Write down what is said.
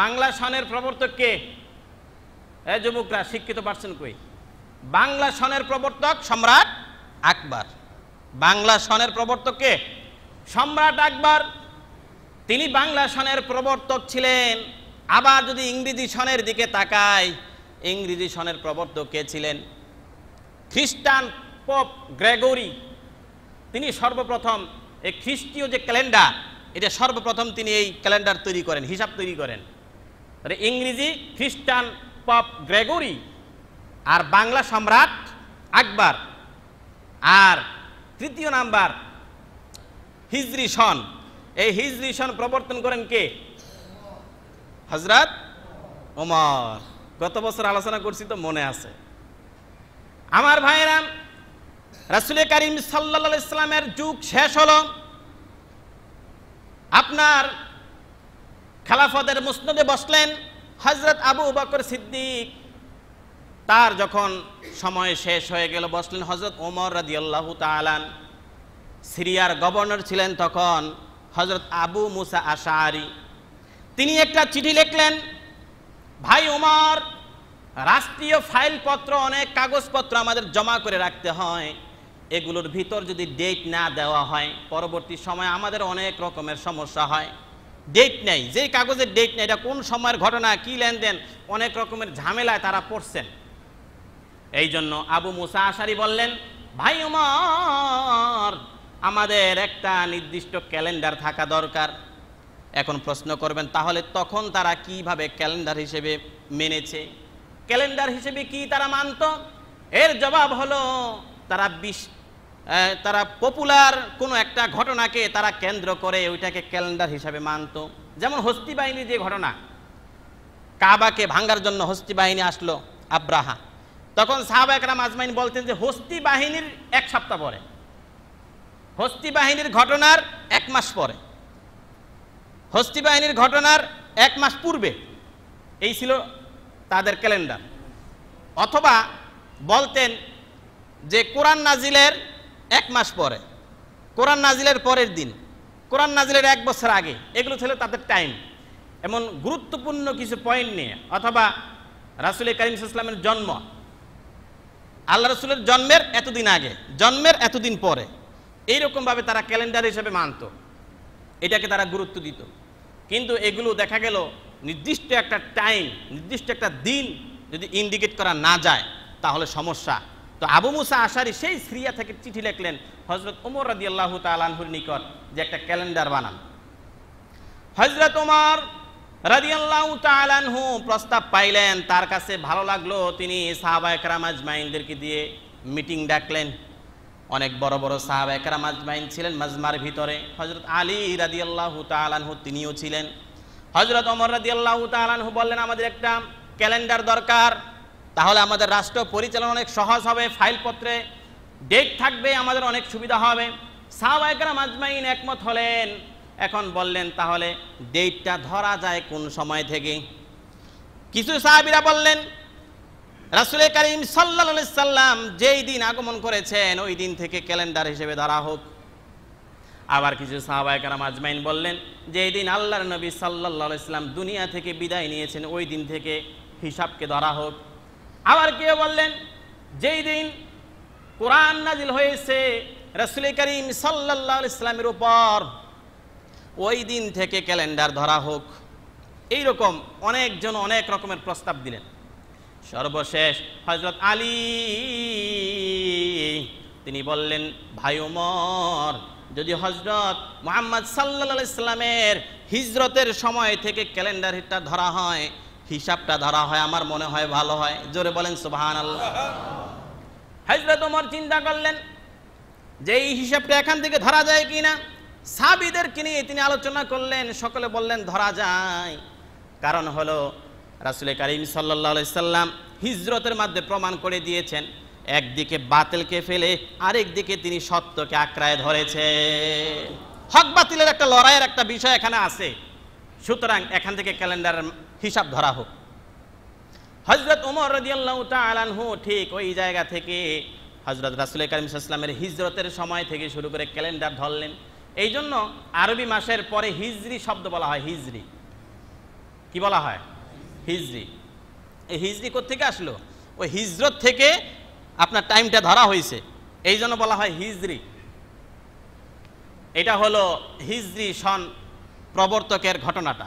বাংলা সনের প্রবর্তক কে এ যুবকরা শিক্ষিত পারছেন কই বাংলা সনের প্রবর্তক সম্রাট আকবর বাংলা সনের প্রবর্তক কে সম্রাট আকবর তিনি বাংলা সনের প্রবর্তক ছিলেন আবার যদি ইংরেজি সনের দিকে তাকাই ইংরেজি সনের প্রবর্তক কে ছিলেন খ্রিস্টান পোপ গ্রেগরি তিনি সর্বপ্রথম এই খ্রিস্টীয় যে ক্যালেন্ডার এটা সর্বপ্রথম তিনি এই ক্যালেন্ডার তৈরি করেন হিসাব তৈরি করেন তাহলে ইংরেজি খ্রিস্টান পপ গ্রেগরি আর বাংলা সম্রাট আকবর আর তৃতীয় নাম্বার হিজরি সন এই হিজরি সন প্রবর্তন করেন কে হজরত ওমর গত বছর আলোচনা করছি তো মনে আছে আমার ভাইরাম রাসুল করিম সাল্লা ইসলামের যুগ শেষ হল আপনার খালাফাদের মুসনদে বসলেন হজরত আবু বকর সিদ্দিক তার যখন সময় শেষ হয়ে গেল বসলেন হজরত ওমর রাজিউল্লাহ তালান সিরিয়ার গভর্নর ছিলেন তখন হজরত আবু মুসা আশারি তিনি একটা চিঠি লিখলেন ভাই ওমর রাষ্ট্রীয় ফাইলপত্র অনেক কাগজপত্র আমাদের জমা করে রাখতে হয় এগুলোর ভিতর যদি ডেট না দেওয়া হয় পরবর্তী সময় আমাদের অনেক রকমের সমস্যা হয় ডেট নেই যেই কাগজের ডেট নেই এটা কোন সময়ের ঘটনা কি লেনদেন অনেক রকমের ঝামেলায় তারা পড়ছেন এই জন্য আবু মুসা আশারি বললেন ভাই ওমর আমাদের একটা নির্দিষ্ট ক্যালেন্ডার থাকা দরকার এখন প্রশ্ন করবেন তাহলে তখন তারা কিভাবে ক্যালেন্ডার হিসেবে মেনেছে ক্যালেন্ডার হিসেবে কি তারা মানত এর জবাব হলো তারা বিশ তারা পপুলার কোনো একটা ঘটনাকে তারা কেন্দ্র করে ওইটাকে ক্যালেন্ডার হিসাবে মানত যেমন হস্তি বাহিনী যে ঘটনা কাবাকে ভাঙ্গার জন্য হস্তি বাহিনী আসলো আব্রাহা তখন সাহাব একরাম আজমাইন বলতেন যে হস্তি বাহিনীর এক সপ্তাহ পরে হস্তি বাহিনীর ঘটনার এক মাস পরে হস্তি বাহিনীর ঘটনার এক মাস পূর্বে এই ছিল তাদের ক্যালেন্ডার অথবা বলতেন যে কোরআন নাজিলের এক মাস পরে কোরআন নাজিলের পরের দিন কোরআন নাজিলের এক বছর আগে এগুলো ছিল তাদের টাইম এমন গুরুত্বপূর্ণ কিছু পয়েন্ট নিয়ে অথবা রাসুল করিম ইসলামের জন্ম আল্লাহ রসুলের জন্মের এতদিন আগে জন্মের এতদিন পরে এইরকমভাবে তারা ক্যালেন্ডার হিসেবে মানত এটাকে তারা গুরুত্ব দিত কিন্তু এগুলো দেখা গেল নির্দিষ্ট একটা টাইম নির্দিষ্ট একটা দিন যদি ইন্ডিকেট করা না যায় তাহলে সমস্যা তো আবু মুসা আশারি সেই সিরিয়া থেকে চিঠি লিখলেন হজরত উমর রাদি আল্লাহ তালহুর নিকট যে একটা ক্যালেন্ডার বানান হজরত উমর রাদি আল্লাহ তালহু প্রস্তাব পাইলেন তার কাছে ভালো লাগলো তিনি সাহাবা একরাম আজমাইনদেরকে দিয়ে মিটিং ডাকলেন অনেক বড় বড় সাহাব একরাম আজমাইন ছিলেন মাজমার ভিতরে হজরত আলী রাদি আল্লাহ তালহু তিনিও ছিলেন হজরত ওমর রাজি আল্লাহ তালহু বললেন আমাদের একটা ক্যালেন্ডার দরকার তাহলে আমাদের রাষ্ট্র পরিচালনা অনেক সহজ হবে ফাইলপত্রে ডেট থাকবে আমাদের অনেক সুবিধা হবে সাহবায়করা মাজমাইন একমত হলেন এখন বললেন তাহলে ডেটটা ধরা যায় কোন সময় থেকে কিছু সাহাবিরা বললেন রাসুলের করিম সাল্লা সাল্লাম যেই দিন আগমন করেছেন ওই দিন থেকে ক্যালেন্ডার হিসেবে ধরা হোক আবার কিছু সাহবায়করা মাজমাইন বললেন যে এই দিন আল্লাহর নবী সাল্লা সাল্লাম দুনিয়া থেকে বিদায় নিয়েছেন ওই দিন থেকে হিসাবকে ধরা হোক আবার কে বললেন যেই দিন কোরআন নাজিল হয়েছে রসুল করিম সাল্লা ইসলামের উপর ওই দিন থেকে ক্যালেন্ডার ধরা হোক এই রকম অনেকজন অনেক রকমের প্রস্তাব দিলেন সর্বশেষ হজরত আলী তিনি বললেন ভাই ওমর যদি হজরত মোহাম্মদ সাল্লা ইসলামের হিজরতের সময় থেকে ক্যালেন্ডারটা ধরা হয় হিসাবটা ধরা হয় আমার মনে হয় ভালো হয় জোরে বলেন সুবাহান আল্লাহ হজরত ওমর চিন্তা করলেন যে এই হিসাবটা এখান থেকে ধরা যায় কি না কি নিয়ে তিনি আলোচনা করলেন সকলে বললেন ধরা যায় কারণ হলো রাসুল কারিম সাল্লা সাল্লাম হিজরতের মাধ্যমে প্রমাণ করে দিয়েছেন একদিকে বাতিলকে ফেলে আরেক দিকে তিনি সত্যকে আক্রায় ধরেছে হক বাতিলের একটা লড়াইয়ের একটা বিষয় এখানে আছে সুতরাং এখান থেকে ক্যালেন্ডারের হিসাব ধরা হোক হজরত উমর রদিয়াল্লাহ তালানহু ঠিক ওই জায়গা থেকে হজরত রাসুল করিম ইসলামের হিজরতের সময় থেকে শুরু করে ক্যালেন্ডার ধরলেন এই জন্য আরবি মাসের পরে হিজরি শব্দ বলা হয় হিজরি কি বলা হয় হিজরি এই হিজরি কোথেকে আসলো ওই হিজরত থেকে আপনার টাইমটা ধরা হয়েছে এই জন্য বলা হয় হিজরি এটা হলো হিজরি সন প্রবর্তকের ঘটনাটা